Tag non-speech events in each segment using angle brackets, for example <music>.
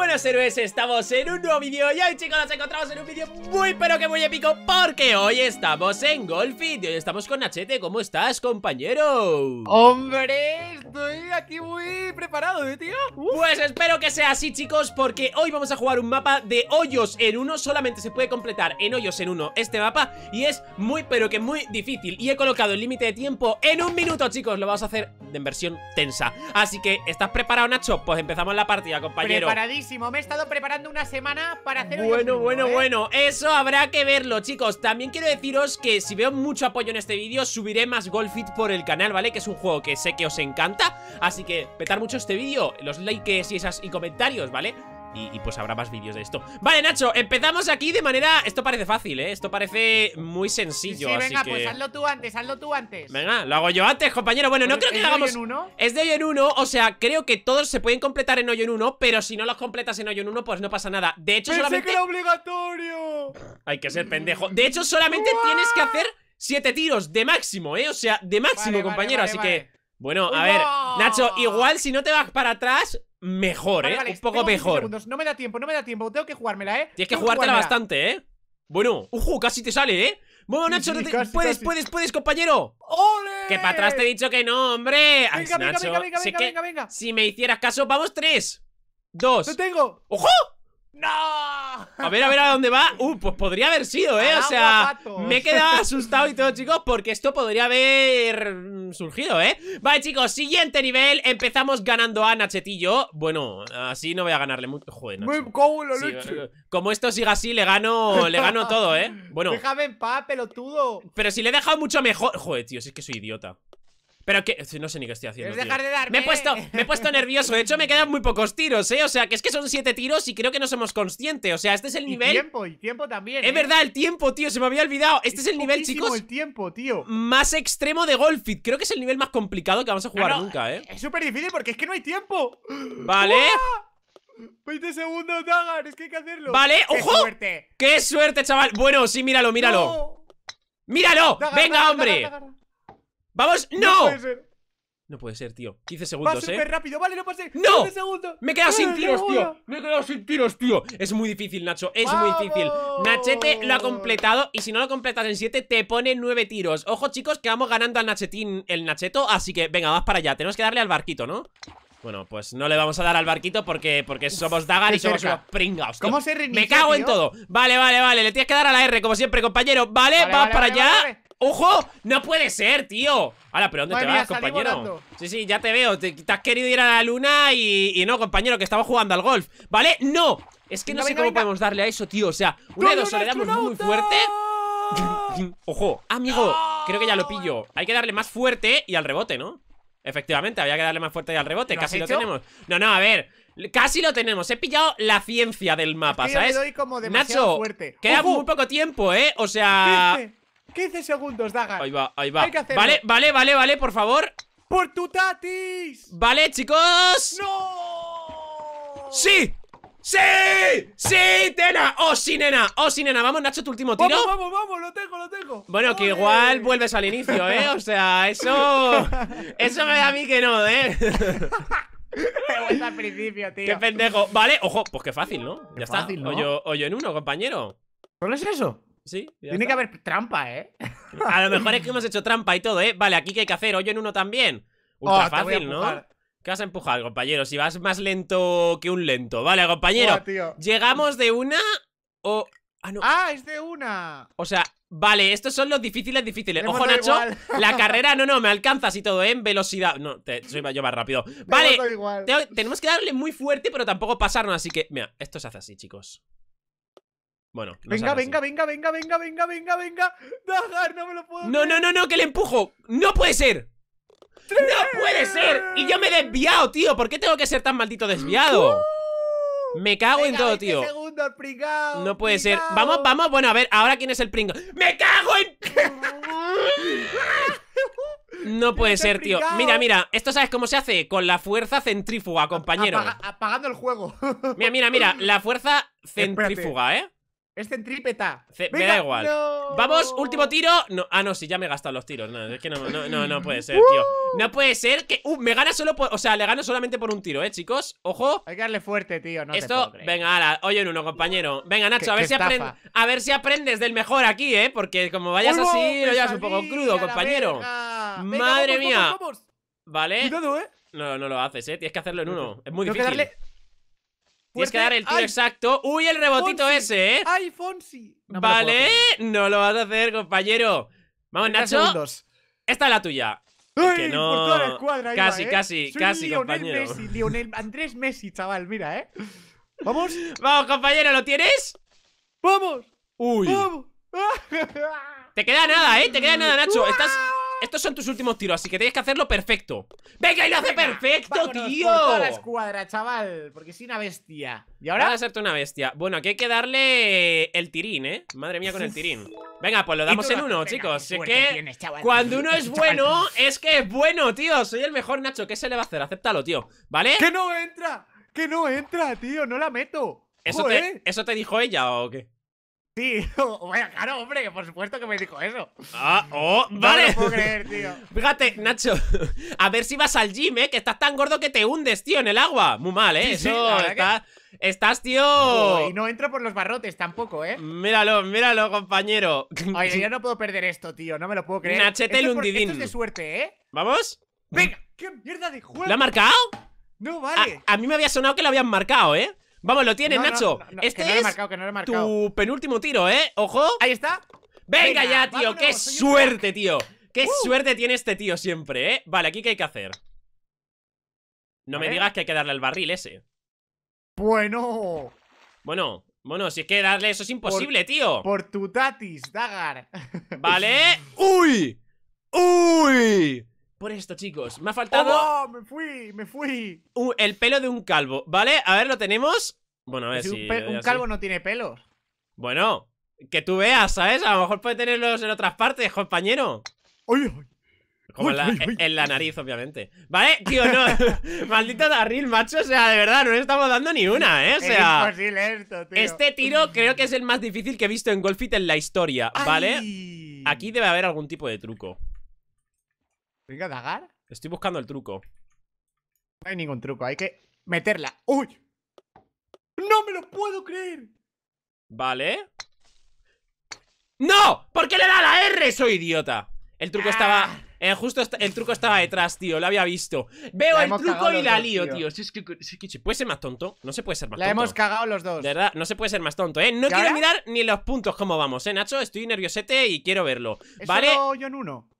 buenas héroes, estamos en un nuevo vídeo y hoy chicos nos encontramos en un vídeo muy pero que muy épico Porque hoy estamos en Golfit y hoy estamos con Nachete, ¿cómo estás compañero? ¡Hombre! Estoy aquí muy preparado, ¿eh, tío? Pues espero que sea así chicos porque hoy vamos a jugar un mapa de hoyos en uno Solamente se puede completar en hoyos en uno este mapa y es muy pero que muy difícil Y he colocado el límite de tiempo en un minuto chicos, lo vamos a hacer en versión tensa Así que, ¿estás preparado Nacho? Pues empezamos la partida compañero Preparadísimo me he estado preparando una semana para hacer... Bueno, video bueno, bueno, ¿eh? bueno. Eso habrá que verlo, chicos. También quiero deciros que si veo mucho apoyo en este vídeo, subiré más Golfit por el canal, ¿vale? Que es un juego que sé que os encanta. Así que petar mucho este vídeo, los likes y esas y comentarios, ¿vale? y, pues habrá más vídeos de esto Vale, Nacho, empezamos aquí de manera... Esto parece fácil, ¿eh? Esto parece muy sencillo Sí, sí venga, pues hazlo tú antes, hazlo tú antes Venga, lo hago yo antes, compañero Bueno, no pues, creo que lo hagamos... de hoy en uno? Es de hoy en uno, o sea, creo que todos se pueden completar en hoy en uno Pero si no los completas en hoy en uno, pues no pasa nada De hecho, Pensé solamente... que era obligatorio! Hay que ser pendejo De hecho, solamente tienes que hacer siete tiros de máximo, ¿eh? O sea, de máximo, compañero Así que... Bueno, a ver, Nacho, igual si no te vas para atrás mejor, ¿eh? un poco mejor. No me da tiempo, no me da tiempo. Tengo que jugármela, ¿eh? Tienes que jugártela bastante, ¿eh? Bueno, ¡Ujo! casi te sale, ¿eh? Bueno, Nacho, puedes, puedes, puedes, compañero. ¡Ole! Que para atrás te he dicho que no, hombre. Venga, venga, venga, venga, venga, venga, venga, Si me hicieras caso, vamos, tres, dos. ¡Lo tengo! ¡Ojo! ¡No! A ver, a ver a dónde va. Uh, pues podría haber sido, ¿eh? O sea, me he quedado asustado y todo, chicos, porque esto podría haber mm, surgido, ¿eh? Vale, chicos, siguiente nivel. Empezamos ganando a Nachetillo. Bueno, así no voy a ganarle mucho. Joder, Nacho. Eh, como, esto siga así, le gano, le gano todo, ¿eh? Bueno. Déjame en paz, pelotudo. Pero si le he dejado mucho mejor. Joder, tío, si es que soy idiota. Pero que... No sé ni qué estoy haciendo, Dejar de Me he puesto, me he puesto nervioso. De hecho, me quedan muy pocos tiros, ¿eh? O sea, que es que son siete tiros y creo que no somos conscientes. O sea, este es el nivel... tiempo, y tiempo también, Es ¿eh? verdad, el tiempo, tío. Se me había olvidado. Este es, el nivel, chicos... el tiempo, tío. Más extremo de Golfit. Creo que es el nivel más complicado que vamos a jugar ah, nunca, ¿eh? Es súper difícil porque es que no hay tiempo. Vale. 20 segundos, Dagar, es que hay que hacerlo. Vale, ojo. Qué suerte. chaval. Bueno, sí, míralo, míralo. Míralo. venga, hombre. ¡Vamos! ¡No! No puede ser, tío. 15 segundos, ¿eh? rápido, vale, no pasé. ¡No! 15 segundos. Me he sin eh, tiros, tío. Me he quedado sin tiros, tío. Es muy difícil, Nacho. Es muy difícil. Nachete lo ha completado. Y si no lo completas en 7, te pone 9 tiros. Ojo, chicos, que vamos ganando al Nachetín el Nacheto. Así que venga, vas para allá. Tenemos que darle al barquito, ¿no? Bueno, pues no le vamos a dar al barquito porque, porque somos Dagar y somos unos ¿Cómo Me cago en todo. Vale, vale, vale. Le tienes que dar a la R, como siempre, compañero. Vale, vas vamos para allá. ¡Ojo! ¡No puede ser, tío! Ahora, ¿pero dónde te vas, compañero? Sí, sí, ya te veo te, has querido ir a la luna y, y, no, compañero, que estaba jugando al golf ¿Vale? ¡No! Es que no sé cómo podemos darle a eso, tío O sea, una de dos, muy fuerte <laughs> ¡Ojo! Amigo, creo que ya lo pillo Hay que darle más fuerte y al rebote, ¿no? Efectivamente, había que darle más fuerte y al rebote Casi lo tenemos No, no, a ver Casi lo tenemos, he pillado la ciencia del mapa, ¿sabes? como Nacho, fuerte. queda muy poco tiempo, ¿eh? O sea, 15 segundos, Dagan. Ahí va, ahí va. Vale, vale, vale, vale, por favor. ¡Por tu tatis! Vale, chicos. ¡No! ¡Sí! ¡Sí! ¡Sí, Tena! ¡Oh, sí, nena! ¡Oh, sí, nena! Vamos, Nacho, tu último tiro. Vamos, vamos, lo tengo, lo tengo. Bueno, que igual vuelves al inicio, ¿eh? O sea, eso. <laughs> Eso me da a mí que no, ¿eh? He <laughs> vuelto pues al principio, tío. Qué pendejo. Vale, ojo, pues qué fácil, ¿no? ya fácil, está. ¿no? Hoyo, yo en uno, compañero. ¿Cuál es eso? Sí. Tiene que haber trampa, ¿eh? A lo mejor es que <laughs> hemos hecho trampa y todo, ¿eh? Vale, aquí que hay que hacer Hoy en uno también. Oh, Ultra fácil, ¿no? ¿Qué vas a empujar, compañero? Si vas más lento que un lento. Vale, compañero. ¿Llegamos de una o...? Ah, no. ah, es de una. O sea, vale, estos son los difíciles, difíciles. Ojo, Nacho, la <laughs> carrera, no, no, me alcanzas y todo, ¿eh? En velocidad. No, te, soy yo más rápido. Vale, tenemos que darle muy fuerte, pero tampoco pasarnos. Así que, mira, esto se hace así, chicos. Bueno, venga, venga, venga, venga, venga, venga, venga, venga. no me lo puedo. No, no, no, no, que le empujo. No puede ser. ¡No puede ser! Y yo me he desviado, tío. ¿Por qué tengo que ser tan maldito desviado? Uh. me cago en todo, este tío. no puede ser. Vamos, vamos. Bueno, a ver, ahora quién es el pringo. ¡Me cago en. no <laughs> puede este ser, tío. Mira, mira, esto sabes cómo se hace con la fuerza centrífuga, compañero. apagando el juego. mira, mira, mira, la fuerza centrífuga, ¿eh? Es centrípeta. me da igual. Vamos, último tiro. No, ah, no, si ya me he gastado los tiros. No, no, no, no, puede ser, tío. No puede ser que. Uh, me gana solo por. O sea, le gano solamente por un tiro, eh, chicos. Ojo. Hay que darle fuerte, tío. Esto. venga, ahora, oye en uno, compañero. Venga, Nacho, a ver si aprendes. A ver si aprendes del mejor aquí, eh. Porque como vayas así, lo llevas un poco crudo, compañero. Madre mía. Vale. eh. No, no lo haces, eh. Tienes que hacerlo en uno. Es muy difícil. Tienes que dar el tiro exacto. ¡Uy, el rebotito ese, eh! ¡Ay, Fonsi! vale, no lo vas a hacer, compañero. Vamos, Nacho. Esta es la tuya. que no... por toda la escuadra casi, ¿eh? casi, Soy casi, Lionel compañero. Messi, Lionel Andrés Messi, chaval, mira, ¿eh? Vamos. <laughs> Vamos, compañero, ¿lo tienes? ¡Vamos! ¡Uy! <laughs> Te queda nada, ¿eh? Te queda nada, Nacho. Estás estos son tus últimos tiros, así que tienes que hacerlo perfecto ¡Venga, y lo hace perfecto, tío! Por la escuadra, chaval Porque soy una bestia ¿Y ahora? Vas a hacerte una bestia Bueno, aquí hay que darle el tirín, ¿eh? Madre mía con el tirín Venga, pues lo damos en uno, chicos Es que cuando uno es <laughs> bueno Es que es bueno, tío Soy el mejor, Nacho ¿Qué se le va a hacer? Acéptalo, tío ¿Vale? ¡Que no entra! ¡Que no entra, tío! ¡No la meto! ¿Eso, ¿Eso te dijo ella o qué? Sí, <laughs> oh, vaya, claro, hombre, por supuesto que me dijo eso. Ah, oh, vale. No lo puedo creer, tío. <laughs> Fíjate, Nacho, <laughs> a ver si vas al gym, eh, que estás tan gordo que te hundes, tío, en el agua. Muy mal, eh. eso Estás, tío. Oh, y no entro por los barrotes tampoco, eh. Míralo, míralo, compañero. Oye, yo no puedo perder esto, tío, no me lo puedo creer. Nachete el hundidín. de suerte, eh. ¿Vamos? Venga, qué mierda de juego. ¿La ha marcado? No, vale. a mí me había sonado que lo habían marcado, eh. Vamos, lo tienes, Nacho. no, este es tu penúltimo tiro, ¿eh? Ojo. Ahí está. Venga, ya, tío. qué suerte, tío. Qué uh. suerte tiene este tío siempre, ¿eh? Vale, aquí qué hay que hacer. No me digas que hay que darle al barril ese. Bueno. Bueno, bueno, si es que darle eso es imposible, tío. Por tu tatis, Dagar. <laughs> Vale. ¡Uy! ¡Uy! por esto, chicos. Me ha faltado... ¡Oh, ¡Me fui! ¡Me fui! el pelo de un calvo, ¿vale? A ver, lo tenemos. Bueno, a ver si... un, calvo no tiene pelo. Bueno, que tú veas, ¿sabes? A lo mejor puede tenerlos en otras partes, compañero. ¡Oye! Como en la, nariz, obviamente. Vale, tío, no. <laughs> Maldito Darryl, macho. O sea, de verdad, no le estamos dando ni una, ¿eh? O sea. Es imposible esto, tío. Este tiro creo que es el más difícil que he visto en Golfit en la historia, ¿vale? Aquí debe haber algún tipo de truco. Venga, dagar. Estoy buscando el truco. No hay ningún truco, hay que meterla. ¡Uy! ¡No me lo puedo creer! Vale. ¡No! ¿Por qué le da la R? Soy idiota. El truco estaba... Ah. Eh, justo el truco estaba detrás, tío. Lo había visto. Veo el truco y la lío, tío. ¿Puede ser más tonto? No se puede ser más tonto. La hemos cagado los dos. De verdad, no se puede ser más tonto, ¿eh? No quiero mirar ni los puntos como vamos, ¿eh, Nacho? Estoy nerviosete y quiero verlo. ¿Vale? yo en uno.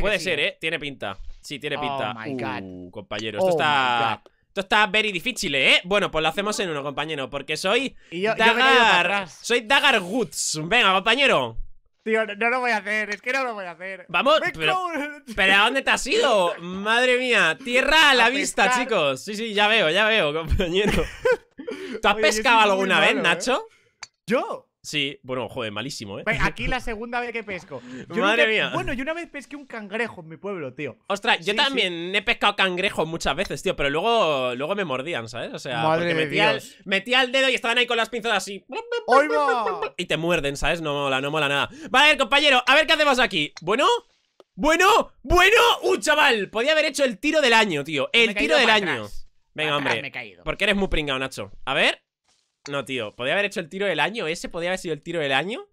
Puede ser, ¿eh? ¿eh? Tiene pinta. Sí, tiene oh pinta. Oh, my God. Uh, compañero, esto oh está... Esto está very difícil, ¿eh? Bueno, pues lo hacemos en uno, compañero, porque soy Dagar... soy Dagar Woods. Venga, compañero. Tío, no, lo voy a hacer, es que no lo voy a hacer. Vamos, pero, pero, ¿a dónde te has ido? <laughs> Madre mía, tierra a la vista, chicos. Sí, sí, ya veo, ya veo, compañero. <laughs> ¿Tú has pescado alguna vez, ¿eh? Nacho? ¿Yo? Sí, bueno, joder, malísimo, ¿eh? <laughs> Aquí la segunda vez que pesco. Madre mía. Bueno, yo una vez pesqué un cangrejo en mi pueblo, tío. Ostras, yo también he pescado cangrejos muchas veces, tío, pero luego, luego me mordían, ¿sabes? O sea, porque metía, El, dedo y estaban ahí con las pinzas así. Y te muerden, ¿sabes? No mola, no mola nada. Vale, compañero, a ver qué hacemos aquí. Bueno, bueno, bueno. un ¡Uh, chaval! Podía haber hecho el tiro del año, tío. El tiro del año. Venga, hombre. Porque eres muy pringado, Nacho. A ver. No, tío, podría haber hecho el tiro del año Ese podría haber sido el tiro del año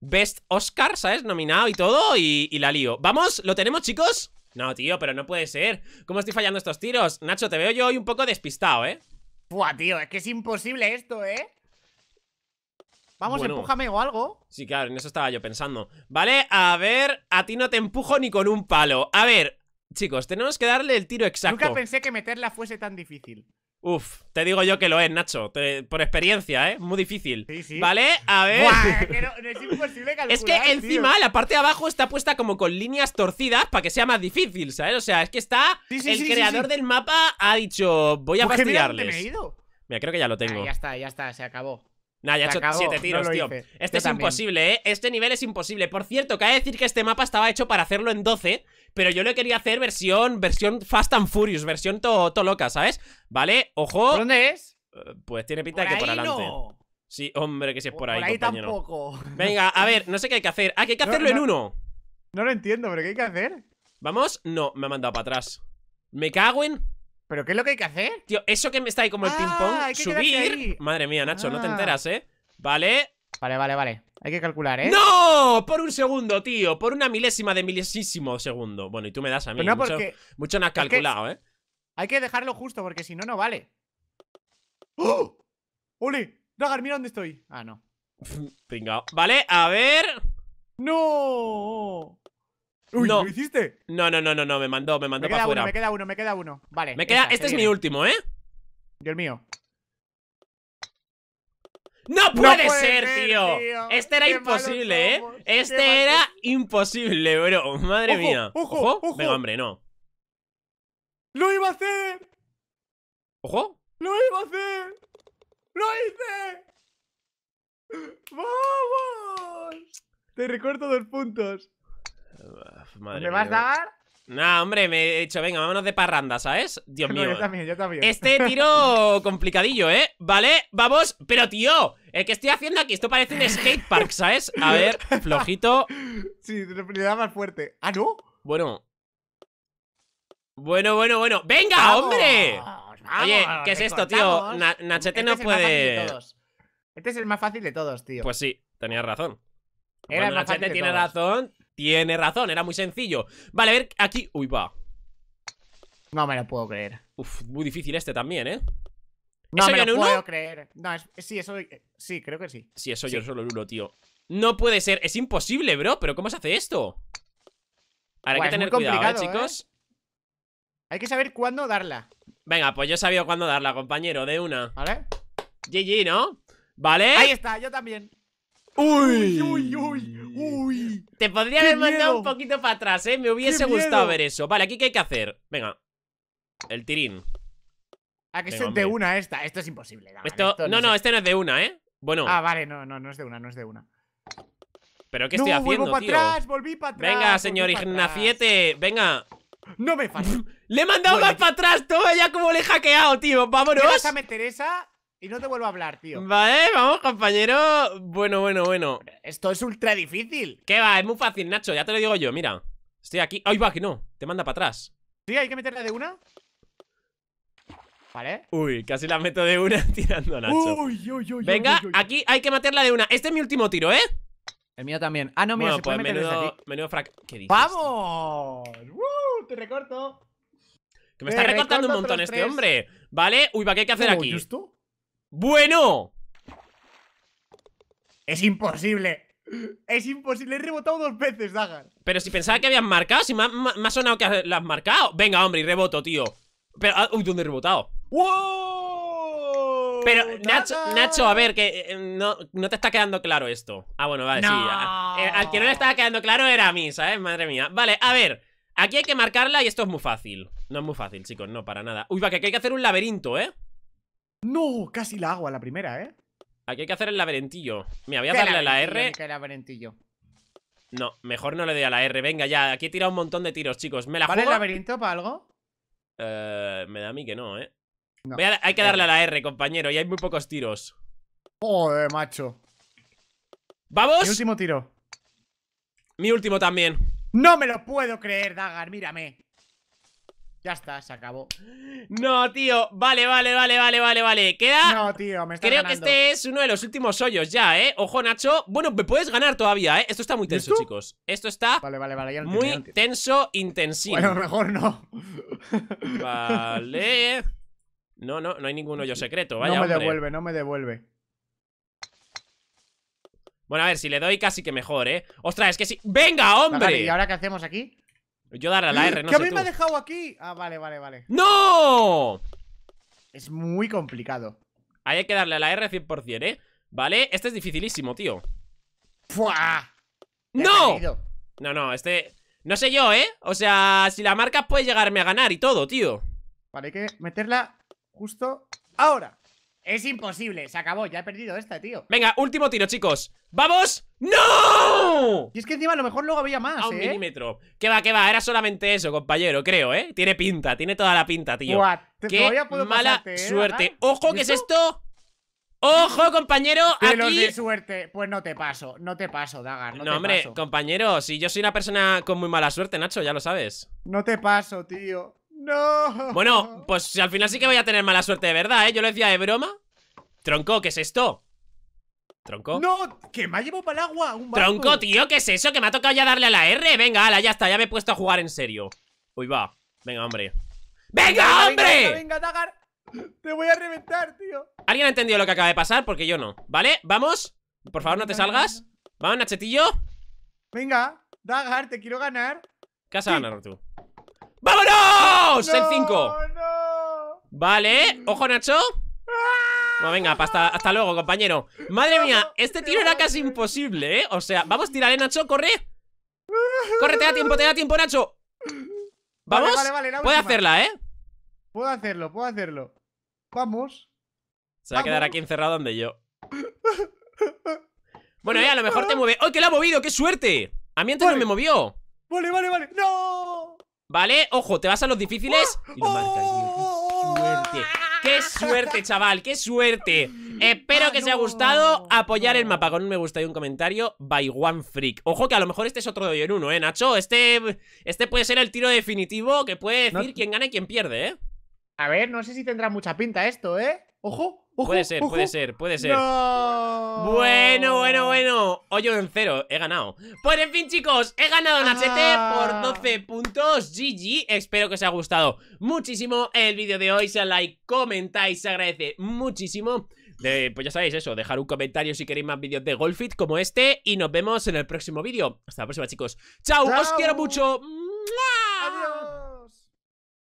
Best Oscar, ¿sabes? Nominado y todo y, la lío Vamos, ¿lo tenemos, chicos? No, tío, pero no puede ser ¿Cómo estoy fallando estos tiros? Nacho, te veo yo hoy un poco despistado, ¿eh? Buah, tío, es que es imposible esto, ¿eh? Vamos, empújame o algo Sí, claro, en eso estaba yo pensando Vale, a ver, a ti no te empujo ni con un palo A ver, chicos, tenemos que darle el tiro exacto Nunca pensé que meterla fuese tan difícil Uf, te digo yo que lo es, Nacho. por experiencia, ¿eh? Muy difícil. ¿Vale? A ver. es, que encima la parte de abajo está puesta como con líneas torcidas para que sea más difícil, ¿sabes? O sea, es que está. el creador del mapa ha dicho: Voy a pues fastidiarles. Mira, creo que ya lo ah, tengo. ya está, ya está, se acabó. Nah, ya he hecho 7 tiros, tío Este es imposible, ¿eh? Este nivel es imposible Por cierto, cabe decir que este mapa estaba hecho para hacerlo en 12 pero yo lo quería hacer versión versión Fast and Furious, versión todo loca, ¿sabes? ¿Vale? Ojo. ¿Dónde es? Eh, pues tiene pinta de que por adelante. Sí, hombre, que si es por, ahí, ahí tampoco. Venga, a ver, no sé qué hay que hacer. Ah, que hay que <laughs> hacerlo en uno. No lo entiendo, pero ¿qué hay que hacer? ¿Vamos? No, me ha mandado para atrás. Me cago en... ¿Pero qué es lo que hay que hacer? Tío, eso que me está ahí como el ah, ping-pong. Subir. Madre mía, Nacho, no te ah. enteras, ¿eh? Vale. Vale, vale, vale. Hay que calcular, ¿eh? ¡No! Por un segundo, tío. Por una milésima de milésimo segundo. Bueno, y tú me das a mí. Pues mucho, mucho no has calculado, ¿eh? Hay que dejarlo justo porque si no, no vale. ¡Oh! ¡Ole! Dagar, mira dónde estoy. Ah, no. Venga. Vale, a ver. ¡No! no. hiciste? No, no, no, no, me mandó, me mandó me me queda uno, me queda uno. Vale. Me queda, este es mi último, ¿eh? Yo el mío. ¡No puede, ser, tío. Este era imposible, ¿eh? Este era imposible, bro. <laughs> Madre mía. ¡Ojo! ojo. ojo. Venga, hombre, no. ¡Lo iba a hacer! ¡Ojo! ¡Lo iba a hacer! ¡Lo hice! ¡Vamos! Te recuerdo dos puntos. Madre ¿Me vas a dar? Nah, hombre, me he dicho, venga, vámonos de parranda, ¿sabes? Dios mío. Yo también, yo también. Este <laughs> tiro complicadillo, ¿eh? ¿Vale? Vamos. Pero, tío, el eh, ¿qué estoy haciendo aquí? Esto parece un skatepark, ¿sabes? A <laughs> ver, flojito. Sí, le da más fuerte. ¿Ah, no? Bueno. Bueno, bueno, bueno. ¡Venga, hombre! Oye, ¿qué es esto, tío? Nachete este no puede. Este es el más fácil de todos, tío. Pues sí, tenías razón. Era Nachete tiene razón, tiene razón, era muy sencillo Vale, a ver, aquí... Uy, va No me lo puedo creer Uf, muy difícil este también, ¿eh? No me lo puedo creer No, sí, eso... Eh, sí, creo que sí Sí, eso yo solo el tío No puede ser, es imposible, bro ¿Pero cómo se hace esto? Ahora hay que tener cuidado, ¿eh, ¿eh? chicos? Hay que saber cuándo darla Venga, pues yo sabía cuándo darla, compañero, de una ¿Vale? GG, ¿no? ¿Vale? Ahí está, yo también Uy, uy, uy, uy. Te podría haber mandado un poquito para atrás, ¿eh? Me hubiese gustado ver eso. Vale, aquí qué hay que hacer. Venga. El tirín. Ah, que son este es de una esta. Esto es imposible. No, no, no, este no es de una, ¿eh? Bueno. Ah, vale, no, no, no es de una, no es de una. ¿Pero qué estoy haciendo, para Atrás, volví para atrás. Venga, señor Ignaciete, venga. No me falles. <laughs> le he mandado más para atrás, todo ya como le he hackeado, tío. Vámonos. vas a meter y no te vuelvo a hablar, tío. Vale, vamos, compañero. Bueno, bueno, bueno. Esto es ultra difícil. ¿Qué va? Es muy fácil, Nacho. Ya te lo digo yo, mira. Estoy aquí. ¡Ay, va, que no! Te manda para atrás. ¿Sí? ¿Hay que meterla de una? Vale. Uy, casi la meto de una <laughs> tirando a Nacho. Uy, uy, uy, Venga, aquí hay que meterla de una. Este es mi último tiro, ¿eh? El mío también. Ah, no, mira, se pues puede meter menudo, aquí. menudo frac... ¡Vamos! ¡Uh! Te recorto. Que me está recortando un montón este hombre. Vale. Uy, va, ¿qué hay que hacer aquí? tú? ¡Bueno! Es imposible Es imposible, he rebotado dos veces, Dagar Pero si pensaba que habías marcado Si me ha, sonado que las has marcado Venga, hombre, y reboto, tío Pero, ah, uy, ¿dónde he rebotado? ¡Wow! Pero, Nacho, Nacho, a ver, que eh, eh, no, no, te está quedando claro esto Ah, bueno, vale, sí eh, Al que no le estaba quedando claro era a mí, ¿sabes? Madre mía Vale, a ver Aquí hay que marcarla y esto es muy fácil No es muy fácil, chicos, no, para nada Uy, va, que aquí hay que hacer un laberinto, ¿eh? No, casi la hago a la primera, ¿eh? Aquí hay que hacer el laberintillo. Mira, voy a darle a la R. No, mejor no le doy a la R. Venga, ya. Aquí he tirado un montón de tiros, chicos. ¿Me la ¿Vale el laberinto para algo? Eh, me da a mí que no, ¿eh? hay que darle a la R, compañero. Y hay muy pocos tiros. Joder, macho. ¡Vamos! Mi último tiro. Mi último también. No me lo puedo creer, Dagar. Mírame. Ya está, se acabó. No, tío. Vale, vale, vale, vale, vale, vale. Queda. No, tío, me está Creo que este es uno de los últimos hoyos ya, ¿eh? Ojo, Nacho. Bueno, me puedes ganar todavía, ¿eh? Esto está muy tenso, chicos. Esto está. Vale, vale, vale. muy tengo, intensivo. tenso, intensivo. Bueno, mejor no. Vale. No, no, no hay ningún hoyo secreto, No me devuelve, no me devuelve. Bueno, a ver, si le doy casi que mejor, ¿eh? Ostras, es que sí. ¡Venga, hombre! ¿Y ahora qué hacemos aquí? Yo daré a la R, no ¡Que a mí me ha dejado aquí! Ah, vale, vale, vale. ¡No! Es muy complicado. Ahí hay que darle a la R 100%, ¿eh? ¿Vale? Este es dificilísimo, tío. ¡Fua! ¡No! No, no, este... No sé yo, ¿eh? O sea, si la marca puede llegarme a ganar y todo, tío. Vale, hay que meterla justo ahora. Es imposible, se acabó, ya he perdido esta, tío Venga, último tiro, chicos ¡Vamos! ¡No! Y es que encima a lo mejor luego había más, A un ¿eh? milímetro Que va, que va, era solamente eso, compañero, creo, ¿eh? Tiene pinta, tiene toda la pinta, tío Qué puedo mala ¿eh? suerte ¡Ojo, qué es esto? ¡Ojo, compañero! Aquí... de suerte. Pues no te paso, no te paso, Dagar. No, no hombre, compañero, si yo soy una persona con muy mala suerte, Nacho, ya lo sabes. No te paso, tío. No. Bueno, pues al final sí que voy a tener mala suerte de verdad, ¿eh? Yo lo decía de broma. Tronco, ¿qué es esto? Tronco. No, que me ha llevado para el agua. Tronco, tío, ¿qué es eso? Que me ha tocado ya darle a la R. Venga, ala, ya está, ya me he puesto a jugar en serio. Uy, va. Venga, hombre. ¡Venga, hombre! Venga, Dagar. Te voy a reventar, tío. ¿Alguien ha entendido lo que acaba de pasar? Porque yo no. ¿Vale? ¿Vamos? Por favor, no te salgas. Vamos, Nachetillo. Venga, Dagar, te quiero ganar. ¿Qué has ganado tú? ¡Vámonos! el 5 Vale, ojo Nacho bueno, venga, hasta, hasta luego, compañero Madre mía, este tiro era casi imposible, ¿eh? O sea, vamos, tírale, Nacho, corre Corre, te da tiempo, te da tiempo, Nacho Vamos, puede hacerla, ¿eh? Puedo hacerlo, puedo hacerlo Vamos Se va a quedar aquí encerrado donde yo Bueno, ya eh, a lo mejor te mueve ¡Ay, que la ha movido! ¡Qué suerte! A mí antes no me movió Vale, vale, vale ¡No! ¿Vale? Ojo, te vas a los difíciles y lo ¡Qué suerte! chaval! ¡Qué suerte! Espero que os haya ah, gustado Apoyar el mapa con un me gusta y un comentario By One Freak Ojo que a lo mejor este es otro de hoy en uno, ¿eh, Nacho? Este, este puede ser el tiro definitivo Que puede decir quién gana y quién pierde, ¿eh? A ver, no sé si tendrá mucha pinta esto, ¿eh? ¡Ojo! puede ser, puede ser, puede ser. Bueno, bueno, bueno. Hoyo en cero, he ganado. Pues en fin, chicos, he ganado la ah. por 12 puntos. GG, espero que os haya gustado muchísimo el vídeo de hoy. Se like, comentáis, se agradece muchísimo. pues ya sabéis eso, dejar un comentario si queréis más vídeos de Golfit como este. Y nos vemos en el próximo vídeo. Hasta la próxima, chicos. Chao, os quiero mucho.